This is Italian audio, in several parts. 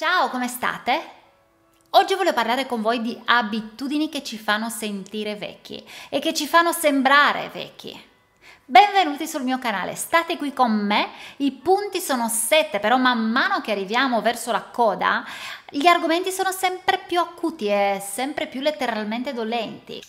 Ciao, come state? Oggi voglio parlare con voi di abitudini che ci fanno sentire vecchi e che ci fanno sembrare vecchi. Benvenuti sul mio canale, state qui con me, i punti sono 7, però man mano che arriviamo verso la coda gli argomenti sono sempre più acuti e sempre più letteralmente dolenti.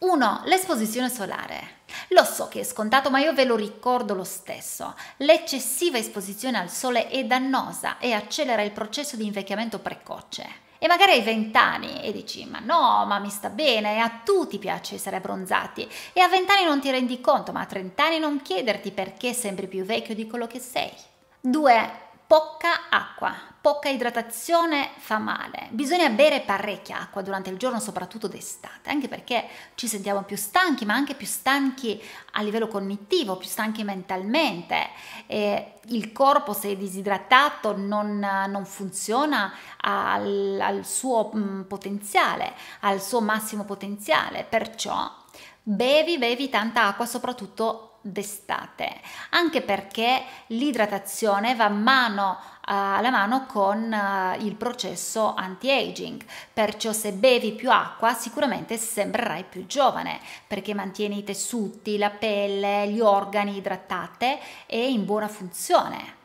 1. L'esposizione solare. Lo so che è scontato, ma io ve lo ricordo lo stesso. L'eccessiva esposizione al sole è dannosa e accelera il processo di invecchiamento precoce. E magari hai 20 anni e dici ma no, ma mi sta bene, a tutti piace essere abbronzati e a 20 anni non ti rendi conto, ma a 30 anni non chiederti perché sembri più vecchio di quello che sei. 2 poca acqua, poca idratazione fa male. Bisogna bere parecchia acqua durante il giorno, soprattutto d'estate, anche perché ci sentiamo più stanchi, ma anche più stanchi a livello cognitivo, più stanchi mentalmente. E il corpo, se è disidratato, non, non funziona al, al suo mm, potenziale, al suo massimo potenziale. Perciò bevi, bevi tanta acqua, soprattutto d'estate, anche perché l'idratazione va mano eh, alla mano con eh, il processo anti-aging, perciò se bevi più acqua sicuramente sembrerai più giovane perché mantieni i tessuti, la pelle, gli organi idratate e in buona funzione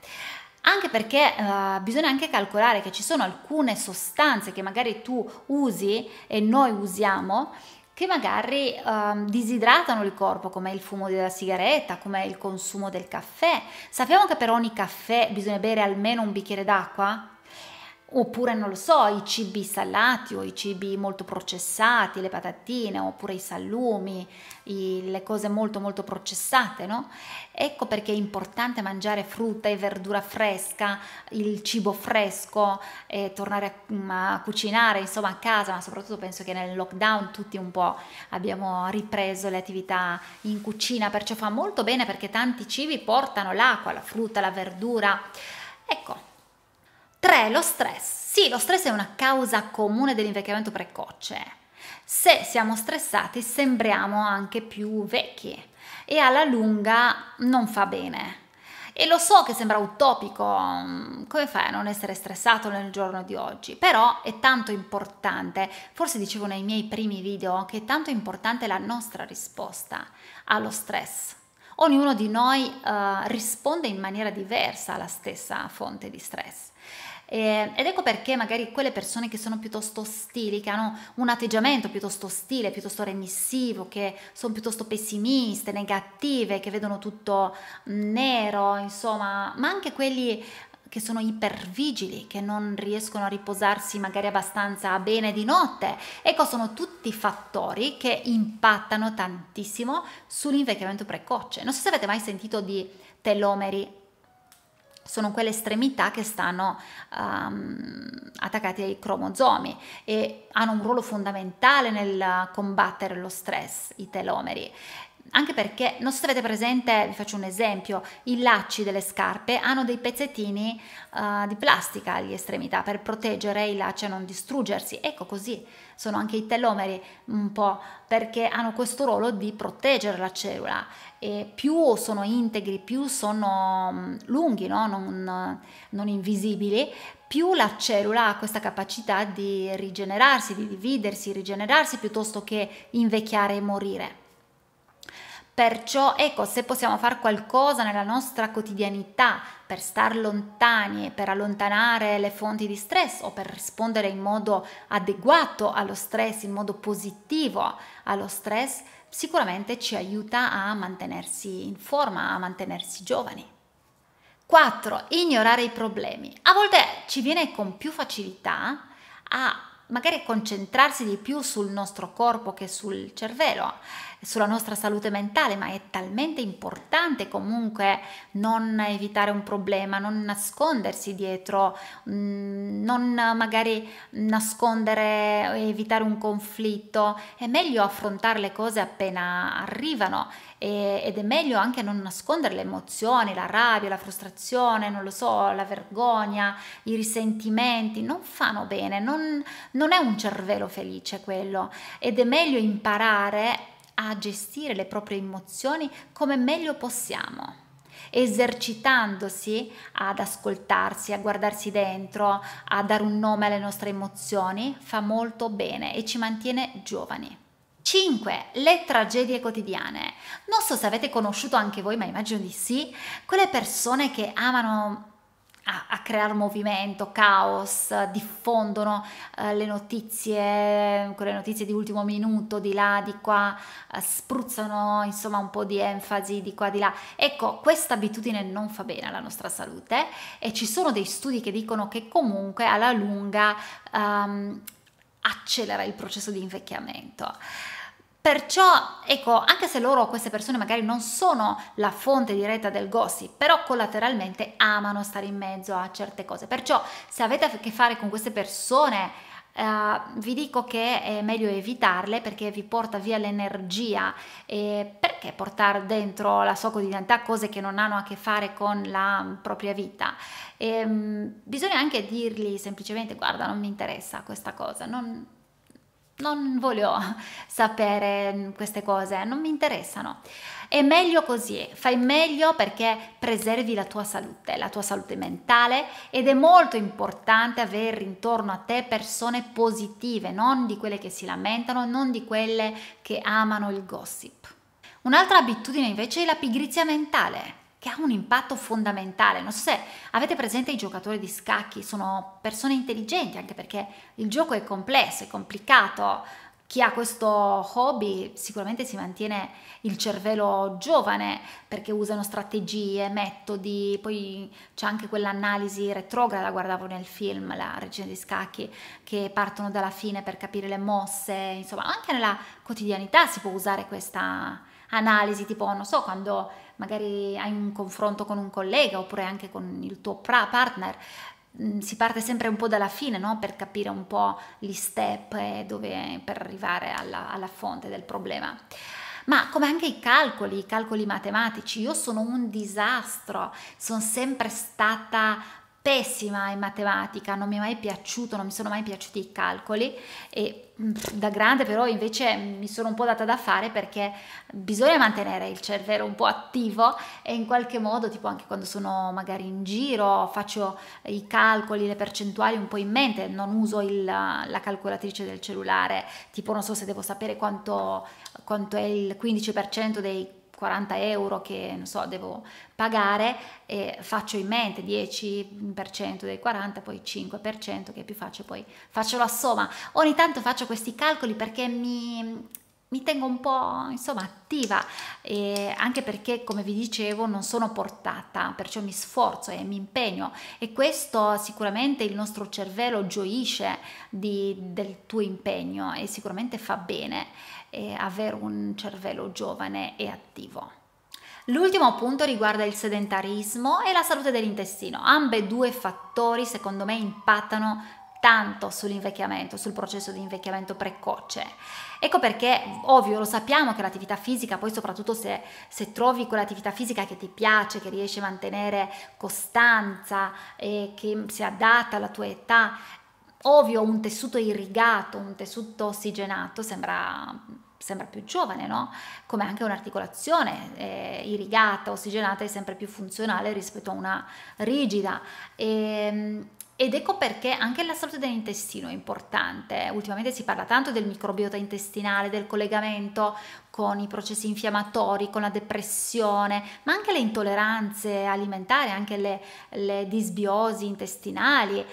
anche perché uh, bisogna anche calcolare che ci sono alcune sostanze che magari tu usi e noi usiamo che magari um, disidratano il corpo, come il fumo della sigaretta, come il consumo del caffè. Sappiamo che per ogni caffè bisogna bere almeno un bicchiere d'acqua? oppure non lo so, i cibi salati o i cibi molto processati, le patatine oppure i salumi, i, le cose molto molto processate, no? Ecco perché è importante mangiare frutta e verdura fresca, il cibo fresco, e tornare a, mm, a, cucinare insomma a casa, ma soprattutto penso che nel lockdown tutti un po' abbiamo ripreso le attività in cucina, perciò fa molto bene perché tanti cibi portano l'acqua, la frutta, la verdura. Ecco, 3. Lo stress. Sì, lo stress è una causa comune dell'invecchiamento precoce. Se siamo stressati sembriamo anche più vecchi e alla lunga non fa bene. E lo so che sembra utopico, mm, come fai a non essere stressato nel giorno di oggi? Però è tanto importante, forse dicevo nei miei primi video, che è tanto importante la nostra risposta allo stress. Ognuno di noi uh, risponde in maniera diversa alla stessa fonte di stress. Eh, ed ecco perché magari quelle persone che sono piuttosto ostili, che hanno un atteggiamento piuttosto ostile, piuttosto remissivo, che sono piuttosto pessimiste, negative, che vedono tutto nero, insomma, ma anche quelli che sono ipervigili, che non riescono a riposarsi magari abbastanza bene di notte. Ecco, sono tutti fattori che impattano tantissimo sull'invecchiamento precoce. Non so se avete mai sentito di telomeri sono quelle estremità che stanno um, attaccate ai cromosomi e hanno un ruolo fondamentale nel combattere lo stress, i telomeri anche perché non so se avete presente, vi faccio un esempio, i lacci delle scarpe hanno dei pezzettini uh, di plastica agli estremità per proteggere i lacci a non distruggersi. Ecco così sono anche i telomeri un po' perché hanno questo ruolo di proteggere la cellula e più sono integri, più sono mm, lunghi, no? non, non invisibili, più la cellula ha questa capacità di rigenerarsi, di dividersi, rigenerarsi piuttosto che invecchiare e morire. Perciò ecco, se possiamo fare qualcosa nella nostra quotidianità per star lontani, per allontanare le fonti di stress o per rispondere in modo adeguato allo stress, in modo positivo allo stress, sicuramente ci aiuta a mantenersi in forma, a mantenersi giovani. 4. Ignorare i problemi. A volte ci viene con più facilità a magari concentrarsi di più sul nostro corpo che sul cervello sulla nostra salute mentale, ma è talmente importante comunque non evitare un problema, non nascondersi dietro, mm, non magari nascondere evitare un conflitto, è meglio affrontare le cose appena arrivano ed è meglio anche non nascondere le emozioni, la rabbia, la frustrazione, non lo so, la vergogna, i risentimenti, non fanno bene, non, non è un cervello felice quello ed è meglio imparare a gestire le proprie emozioni come meglio possiamo esercitandosi ad ascoltarsi, a guardarsi dentro, a dare un nome alle nostre emozioni, fa molto bene e ci mantiene giovani. 5. Le tragedie quotidiane. Non so se avete conosciuto anche voi, ma immagino di sì, quelle persone che amano a, a creare movimento, caos, diffondono eh, le notizie, quelle notizie di ultimo minuto, di là, di qua, eh, spruzzano insomma un po' di enfasi di qua, di là. Ecco, questa abitudine non fa bene alla nostra salute e ci sono dei studi che dicono che comunque alla lunga ehm, accelera il processo di invecchiamento. Perciò, ecco, anche se loro, queste persone magari non sono la fonte diretta del gossip, però collateralmente amano stare in mezzo a certe cose. Perciò, se avete a che fare con queste persone, eh, vi dico che è meglio evitarle perché vi porta via l'energia e perché portare dentro la sua quotidianità cose che non hanno a che fare con la propria vita. E, ehm, bisogna anche dirgli semplicemente guarda non mi interessa questa cosa, non, non voglio sapere queste cose, non mi interessano. È meglio così, fai meglio perché preservi la tua salute, la tua salute mentale ed è molto importante avere intorno a te persone positive, non di quelle che si lamentano, non di quelle che amano il gossip. Un'altra abitudine invece è la pigrizia mentale che ha un impatto fondamentale. Non so se avete presente i giocatori di scacchi, sono persone intelligenti anche perché il gioco è complesso, è complicato. Chi ha questo hobby sicuramente si mantiene il cervello giovane perché usano strategie, metodi, poi c'è anche quell'analisi retrograda, guardavo nel film La regina di scacchi, che partono dalla fine per capire le mosse, insomma anche nella quotidianità si può usare questa analisi, tipo non so quando magari hai un confronto con un collega oppure anche con il tuo partner, mm, si parte sempre un po' dalla fine no? per capire un po' gli step dove, per arrivare alla, alla fonte del problema ma come anche i calcoli, i calcoli matematici. Io sono un disastro, sono sempre stata pessima in matematica, non mi è mai piaciuto, non mi sono mai piaciuti i calcoli e mm, da grande però invece mm, mi sono un po' data da fare perché bisogna mantenere il cervello un po' attivo e in qualche modo tipo anche quando sono magari in giro faccio i calcoli, le percentuali un po' in mente, non uso il, la calcolatrice del cellulare, tipo non so se devo sapere quanto, quanto è il 15% dei 40 euro che so, devo pagare, eh, faccio in mente 10% dei 40, poi 5% che è più facile, poi faccio la somma. Ogni tanto faccio questi calcoli perché mi mi tengo un po' insomma attiva eh, anche perché come vi dicevo non sono portata perciò mi sforzo e mi impegno e questo sicuramente il nostro cervello gioisce di, del tuo impegno e sicuramente fa bene eh, avere un cervello giovane e attivo. L'ultimo punto riguarda il sedentarismo e la salute dell'intestino. Ambe due fattori secondo me impattano tanto sull'invecchiamento, sul processo di invecchiamento precoce. Ecco perché, ovvio, lo sappiamo che l'attività fisica, poi soprattutto se, se trovi quell'attività fisica che ti piace, che riesci a mantenere costanza e che si adatta alla tua età, ovvio un tessuto irrigato, un tessuto ossigenato sembra, sembra più giovane, no? Come anche un'articolazione eh, irrigata, ossigenata è sempre più funzionale rispetto a una rigida. E, ehm, ed ecco perché anche la salute dell'intestino è importante. Ultimamente si parla tanto del microbiota intestinale, del collegamento con i processi infiammatori, con la depressione, ma anche le intolleranze alimentari, anche le, le disbiosi intestinali.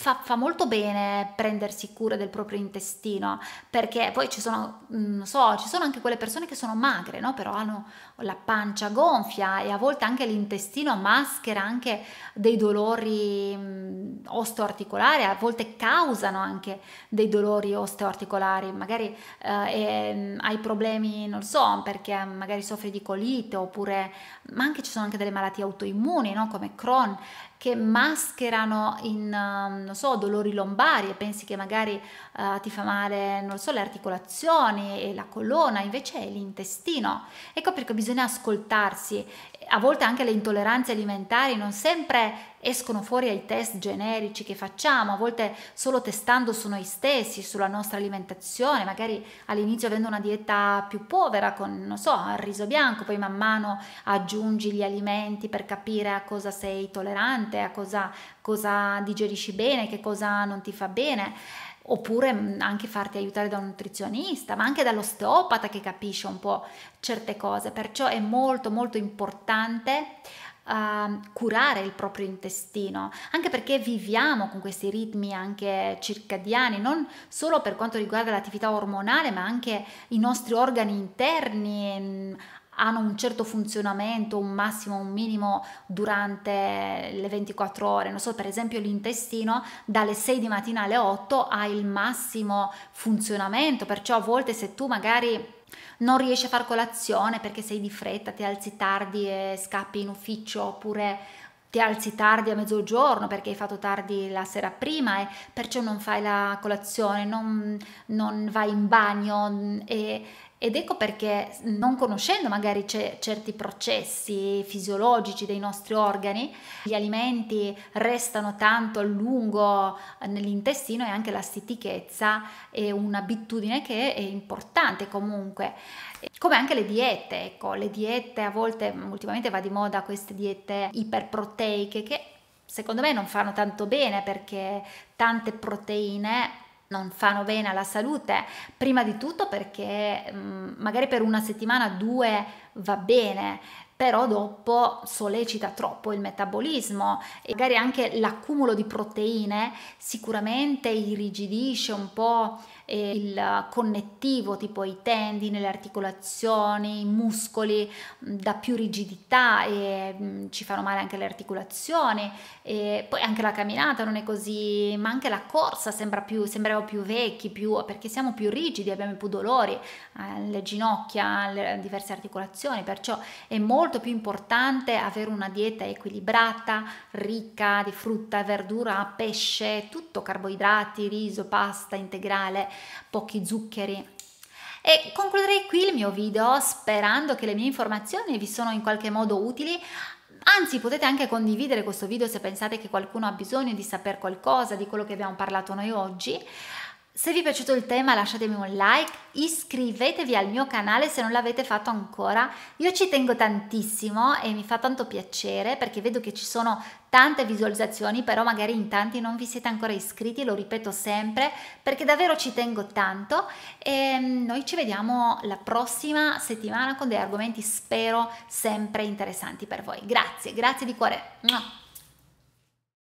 Fa, fa, molto bene prendersi cura del proprio intestino, perché poi ci sono, mm, non so, ci sono anche quelle persone che sono magre, no? però hanno la pancia gonfia e a volte anche l'intestino maschera anche dei dolori mm, osteoarticolari, a volte causano anche dei dolori osteoarticolari, magari eh, mm, hai problemi, non so, perché magari soffri di colite oppure, ma anche ci sono anche delle malattie autoimmuni, no? come Crohn, che mascherano in... Um, non so, dolori lombari e pensi che magari uh, ti fa male, non so, le articolazioni e la colonna, invece è l'intestino. Ecco perché bisogna ascoltarsi. A volte anche le intolleranze alimentari non sempre escono fuori ai test generici che facciamo, a volte solo testando su noi stessi, sulla nostra alimentazione, magari all'inizio avendo una dieta più povera con, non so, il riso bianco, poi man mano aggiungi gli alimenti per capire a cosa sei tollerante, a cosa, cosa digerisci bene, che cosa non ti fa bene oppure mm, anche farti aiutare da un nutrizionista, ma anche dall'osteopata che capisce un po' certe cose, perciò è molto molto importante uh, curare il proprio intestino, anche perché viviamo con questi ritmi anche circadiani, non solo per quanto riguarda l'attività ormonale, ma anche i nostri organi interni mm, hanno un certo funzionamento, un massimo, un minimo durante le 24 ore. Non so, per esempio l'intestino dalle 6 di mattina alle 8 ha il massimo funzionamento, perciò a volte se tu magari non riesci a fare colazione perché sei di fretta, ti alzi tardi e scappi in ufficio oppure ti alzi tardi a mezzogiorno perché hai fatto tardi la sera prima e perciò non fai la colazione, non, non vai in bagno mm, e ed ecco perché non conoscendo magari certi processi fisiologici dei nostri organi, gli alimenti restano tanto a lungo eh, nell'intestino e anche la stitichezza è un'abitudine che è importante comunque. Come anche le diete, ecco, le diete a volte ultimamente va di moda queste diete iperproteiche che secondo me non fanno tanto bene perché tante proteine non fanno bene alla salute, prima di tutto perché mh, mm, magari per una settimana, due va bene, però dopo sollecita troppo il metabolismo e magari anche l'accumulo di proteine sicuramente irrigidisce un po' eh, il connettivo tipo i tendini, le articolazioni, i muscoli mm, dà più rigidità e mm, ci fanno male anche le articolazioni e poi anche la camminata non è così ma anche la corsa sembra più, sembrava più vecchi più, perché siamo più rigidi abbiamo più dolori alle eh, ginocchia alle diverse articolazioni perciò è molto molto più importante avere una dieta equilibrata, ricca di frutta, verdura, pesce, tutto carboidrati, riso, pasta integrale, pochi zuccheri. E concluderei qui il mio video sperando che le mie informazioni vi sono in qualche modo utili. Anzi, potete anche condividere questo video se pensate che qualcuno ha bisogno di sapere qualcosa di quello che abbiamo parlato noi oggi. Se vi è piaciuto il tema lasciatemi un like, iscrivetevi al mio canale se non l'avete fatto ancora, io ci tengo tantissimo e mi fa tanto piacere perché vedo che ci sono tante visualizzazioni, però magari in tanti non vi siete ancora iscritti, lo ripeto sempre perché davvero ci tengo tanto e ehm, noi ci vediamo la prossima settimana con degli argomenti spero sempre interessanti per voi. Grazie, grazie di cuore.